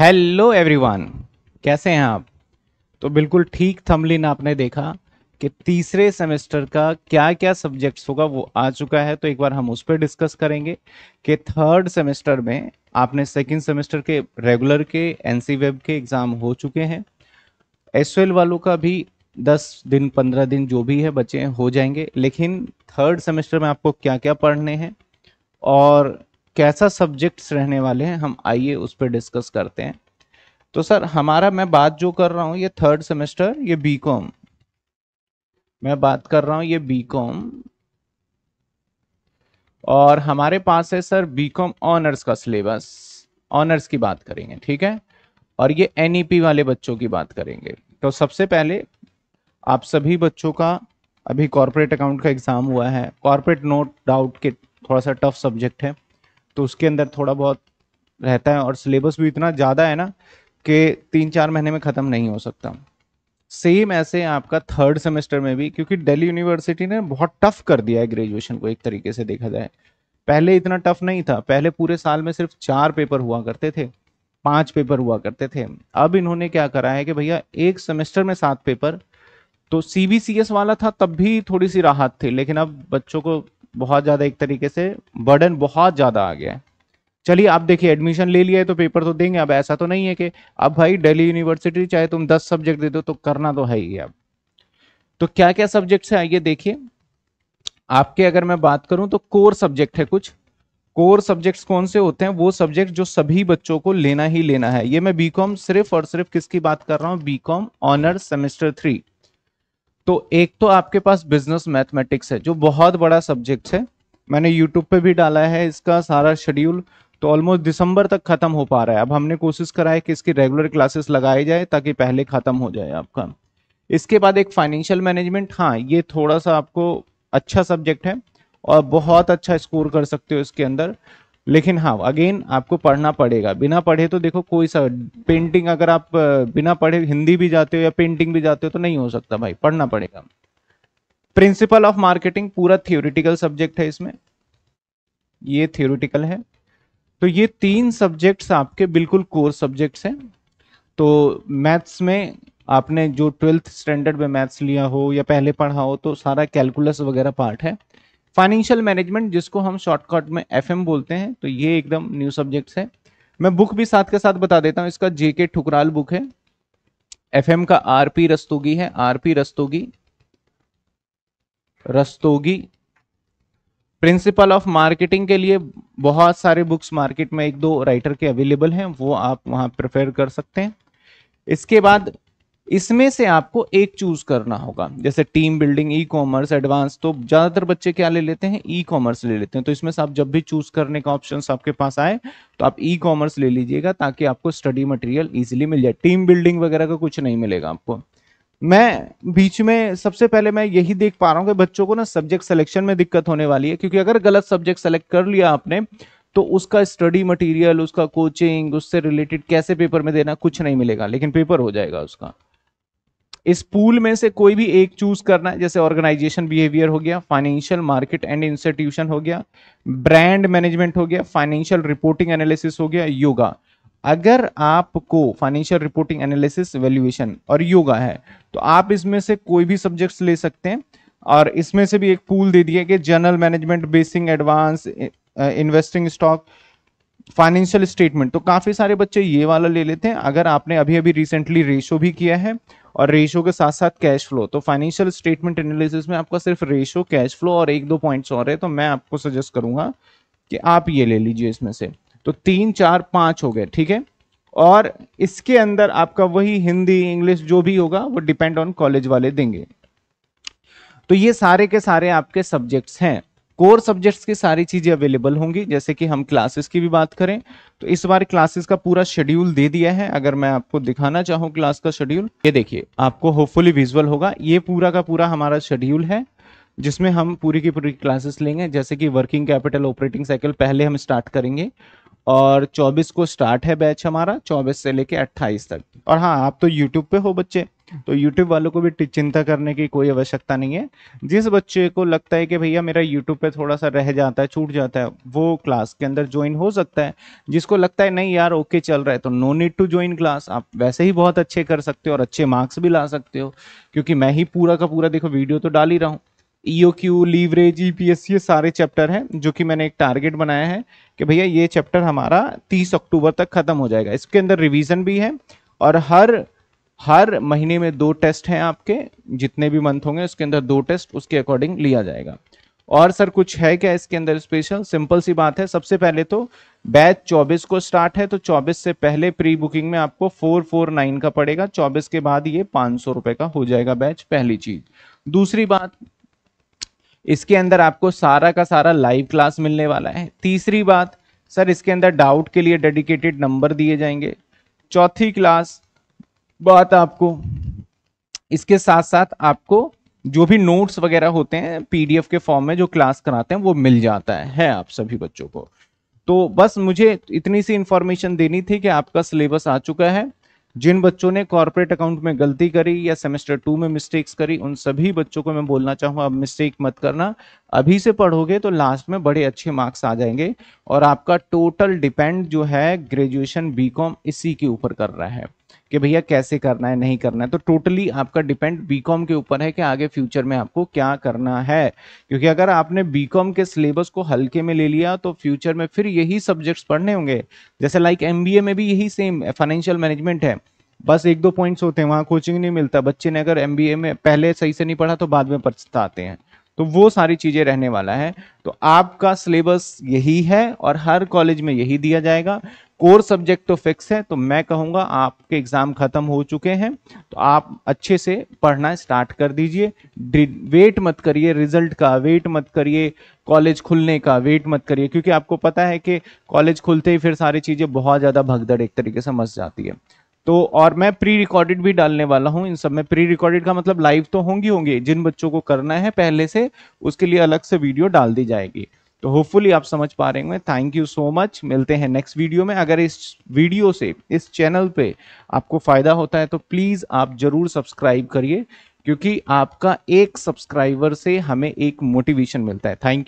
hello everyone कैसे हैं आप तो बिल्कुल ठीक थमलिन आपने देखा कि तीसरे सेमेस्टर का क्या क्या सब्जेक्ट्स होगा वो आ चुका है तो एक बार हम उस पर डिस्कस करेंगे कि थर्ड सेमेस्टर में आपने सेकंड सेमेस्टर के रेगुलर के एनसी वेब के एग्ज़ाम हो चुके हैं एस वालों का भी दस दिन पंद्रह दिन जो भी है बचे हो जाएंगे लेकिन थर्ड सेमेस्टर में आपको क्या क्या पढ़ने हैं और कैसा सब्जेक्ट्स रहने वाले हैं हम आइए उस पर डिस्कस करते हैं तो सर हमारा मैं बात जो कर रहा हूँ ये थर्ड सेमेस्टर ये कॉम मैं बात कर रहा हूँ ये कॉम और हमारे पास है सर कॉम ऑनर्स का सिलेबस ऑनर्स की बात करेंगे ठीक है और ये एनईपी e वाले बच्चों की बात करेंगे तो सबसे पहले आप सभी बच्चों का अभी कॉरपोरेट अकाउंट का एग्ज़ाम हुआ है कॉरपोरेट नोट डाउट के थोड़ा सा टफ सब्जेक्ट है तो उसके अंदर थोड़ा बहुत रहता है और सिलेबस भी इतना ज़्यादा है ना कि तीन चार महीने में ख़त्म नहीं हो सकता सेम ऐसे आपका थर्ड सेमेस्टर में भी क्योंकि दिल्ली यूनिवर्सिटी ने बहुत टफ कर दिया है ग्रेजुएशन को एक तरीके से देखा जाए पहले इतना टफ नहीं था पहले पूरे साल में सिर्फ चार पेपर हुआ करते थे पांच पेपर हुआ करते थे अब इन्होंने क्या करा है कि भैया एक सेमेस्टर में सात पेपर तो सी वाला था तब भी थोड़ी सी राहत थी लेकिन अब बच्चों को बहुत ज़्यादा एक तरीके से बर्डन बहुत ज़्यादा आ गया है चलिए आप देखिए एडमिशन ले लिया है तो पेपर तो देंगे अब ऐसा तो नहीं है कि अब भाई दिल्ली यूनिवर्सिटी चाहे तुम दस सब्जेक्ट दे दो तो करना तो है ही अब तो क्या क्या सब्जेक्ट्स है आइए देखिए आपके अगर मैं बात करूं तो कोर सब्जेक्ट है कुछ कोर सब्जेक्ट्स कौन से होते हैं वो सब्जेक्ट जो सभी बच्चों को लेना ही लेना है ये मैं बीकॉम सिर्फ और सिर्फ किसकी बात कर रहा हूँ बीकॉम ऑनर्स सेमेस्टर थ्री तो एक तो आपके पास बिजनेस मैथमेटिक्स है जो बहुत बड़ा सब्जेक्ट है मैंने यूट्यूब पे भी डाला है इसका सारा शेड्यूल तो ऑलमोस्ट दिसंबर तक खत्म हो पा रहा है अब हमने कोशिश करा है कि इसकी रेगुलर क्लासेस लगाई जाए ताकि पहले ख़त्म हो जाए आपका इसके बाद एक फाइनेंशियल मैनेजमेंट हाँ ये थोड़ा सा आपको अच्छा सब्जेक्ट है और बहुत अच्छा स्कोर कर सकते हो इसके अंदर लेकिन हाँ अगेन आपको पढ़ना पड़ेगा बिना पढ़े तो देखो कोई सा पेंटिंग अगर आप बिना पढ़े हिंदी भी जाते हो या पेंटिंग भी जाते हो तो नहीं हो सकता भाई पढ़ना पड़ेगा प्रिंसिपल ऑफ मार्केटिंग पूरा थियोरिटिकल सब्जेक्ट है इसमें ये थियोरिटिकल है तो ये तीन सब्जेक्ट्स आपके बिल्कुल कोर सब्जेक्ट्स हैं तो मैथ्स में आपने जो ट्वेल्थ स्टैंडर्ड में मैथ्स लिया हो या पहले पढ़ा हो तो सारा कैलकुलस वगैरह पार्ट है फाइनेंशियल मैनेजमेंट जिसको हम शॉर्टकट में एफ बोलते हैं तो ये एकदम न्यू सब्जेक्ट है मैं बुक भी साथ के साथ बता देता हूँ इसका जेके ठुकराल बुक है एफ का आर पी रस्तोगी है R P Rastogi Rastogi principle of marketing के लिए बहुत सारे बुक्स मार्केट में एक दो राइटर के अवेलेबल हैं वो आप वहां प्रेफर कर सकते हैं इसके बाद इसमें से आपको एक चूज करना होगा जैसे team building e commerce advance तो ज्यादातर बच्चे क्या ले लेते हैं ई कॉमर्स ले लेते हैं तो इसमें से आप जब भी चूज करने का ऑप्शन आपके पास आए तो आप ई कॉमर्स ले लीजिएगा ताकि आपको स्टडी मटेरियल इजिली मिल जाए टीम बिल्डिंग वगैरह का कुछ नहीं मिलेगा आपको मैं बीच में सबसे पहले मैं यही देख पा रहा हूँ कि बच्चों को ना सब्जेक्ट सिलेक्शन में दिक्कत होने वाली है क्योंकि अगर गलत सब्जेक्ट सेलेक्ट कर लिया आपने तो उसका स्टडी मटेरियल उसका कोचिंग उससे रिलेटेड कैसे पेपर में देना कुछ नहीं मिलेगा लेकिन पेपर हो जाएगा उसका इस पूल में से कोई भी एक चूज करना है जैसे ऑर्गेनाइजेशन बिहेवियर हो गया फाइनेंशियल मार्केट एंड इंस्टीट्यूशन हो गया ब्रांड मैनेजमेंट हो गया फाइनेंशियल रिपोर्टिंग एनालिसिस हो गया योगा अगर आपको फाइनेंशियल रिपोर्टिंग एनालिसिस वैल्यूएशन और योगा है तो आप इसमें से कोई भी सब्जेक्ट्स ले सकते हैं और इसमें से भी एक पूल दे दिया कि जनरल मैनेजमेंट बेसिंग advance investing stock financial statement तो काफ़ी सारे बच्चे ये वाला ले लेते हैं अगर आपने अभी अभी रिसेंटली रेशो भी किया है और रेशो के साथ साथ कैश फ्लो तो फाइनेंशियल स्टेटमेंट एनालिसिस में आपका सिर्फ रेशो कैश फ्लो और एक दो पॉइंट्स और है तो मैं आपको सजेस्ट करूंगा कि आप ये ले लीजिए इसमें से तो तीन चार पाँच हो गए ठीक है और इसके अंदर आपका वही हिंदी इंग्लिश जो भी होगा वो डिपेंड ऑन कॉलेज वाले देंगे तो ये सारे के सारे आपके सब्जेक्ट्स हैं कोर सब्जेक्ट्स की सारी चीजें अवेलेबल होंगी जैसे कि हम क्लासेस की भी बात करें तो इस बार क्लासेस का पूरा शेड्यूल दे दिया है अगर मैं आपको दिखाना चाहूँ क्लास का शेड्यूल ये देखिए आपको होपफुली विजुअल होगा ये पूरा का पूरा हमारा शेड्यूल है जिसमें हम पूरी की पूरी क्लासेस लेंगे जैसे कि वर्किंग कैपिटल ऑपरेटिंग साइकिल पहले हम स्टार्ट करेंगे और 24 को स्टार्ट है बैच हमारा 24 से लेके 28 तक और हाँ आप तो यूट्यूब पे हो बच्चे तो यूट्यूब वालों को भी चिंता करने की कोई आवश्यकता नहीं है जिस बच्चे को लगता है कि भैया मेरा यूट्यूब पे थोड़ा सा रह जाता है छूट जाता है वो क्लास के अंदर ज्वाइन हो सकता है जिसको लगता है नहीं यार ओके चल रहा है तो no need to join class आप वैसे ही बहुत अच्छे कर सकते हो और अच्छे मार्क्स भी ला सकते हो क्योंकि मैं ही पूरा का पूरा देखो वीडियो तो डाल ही रहा हूँ EO Q leverage E P S ये सारे चैप्टर हैं जो कि मैंने एक टारगेट बनाया है कि भैया ये चैप्टर हमारा 30 अक्टूबर तक ख़त्म हो जाएगा इसके अंदर रिवीजन भी है और हर हर महीने में दो टेस्ट हैं आपके जितने भी मंथ होंगे उसके अंदर दो टेस्ट उसके अकॉर्डिंग लिया जाएगा और सर कुछ है क्या इसके अंदर स्पेशल सिंपल सी बात है सबसे पहले तो बैच 24 को स्टार्ट है तो 24 से पहले प्री बुकिंग में आपको 449 का पड़ेगा 24 के बाद ये पांच सौ का हो जाएगा बैच पहली चीज दूसरी बात इसके अंदर आपको सारा का सारा लाइव क्लास मिलने वाला है तीसरी बात सर इसके अंदर डाउट के लिए डेडिकेटेड नंबर दिए जाएंगे चौथी क्लास बात आपको इसके साथ साथ आपको जो भी नोट्स वगैरह होते हैं पीडीएफ के फॉर्म में जो क्लास कराते हैं वो मिल जाता है, है आप सभी बच्चों को तो बस मुझे इतनी सी इंफॉर्मेशन देनी थी कि आपका सिलेबस आ चुका है जिन बच्चों ने कॉरपोरेट अकाउंट में गलती करी या सेमेस्टर टू में मिस्टेक्स करी उन सभी बच्चों को मैं बोलना चाहूँगा अब मिस्टेक मत करना अभी से पढ़ोगे तो लास्ट में बड़े अच्छे मार्क्स आ जाएंगे और आपका टोटल डिपेंड जो है ग्रेजुएशन बीकॉम इसी के ऊपर कर रहा है कि भैया कैसे करना है नहीं करना है तो टोटली आपका डिपेंड बीकॉम के ऊपर है कि आगे फ्यूचर में आपको क्या करना है क्योंकि अगर आपने बीकॉम के सिलेबस को हल्के में ले लिया तो फ्यूचर में फिर यही सब्जेक्ट्स पढ़ने होंगे जैसे लाइक एम में भी यही सेम फाइनेंशियल मैनेजमेंट है बस एक दो पॉइंट्स होते हैं वहाँ कोचिंग नहीं मिलता बच्चे ने अगर एम में पहले सही से नहीं पढ़ा तो बाद में पछताते हैं तो वो सारी चीज़ें रहने वाला है तो आपका सिलेबस यही है और हर कॉलेज में यही दिया जाएगा कोर सब्जेक्ट तो फिक्स है तो मैं कहूंगा आपके एग्ज़ाम ख़त्म हो चुके हैं तो आप अच्छे से पढ़ना स्टार्ट कर दीजिए वेट मत करिए रिजल्ट का वेट मत करिए कॉलेज खुलने का वेट मत करिए क्योंकि आपको पता है कि कॉलेज खुलते ही फिर सारी चीज़ें बहुत ज़्यादा भगदड़ एक तरीके से मच जाती है तो और मैं प्री रिकॉर्डेड भी डालने वाला हूँ इन सब में प्री रिकॉर्डेड का मतलब लाइव तो होंगी होंगी जिन बच्चों को करना है पहले से उसके लिए अलग से वीडियो डाल दी जाएगी तो होपफुली आप समझ पा रहे होंगे थैंक यू सो मच मिलते हैं नेक्स्ट वीडियो में अगर इस वीडियो से इस चैनल पे आपको फ़ायदा होता है तो प्लीज़ आप ज़रूर सब्सक्राइब करिए क्योंकि आपका एक सब्सक्राइबर से हमें एक मोटिवेशन मिलता है थैंक यू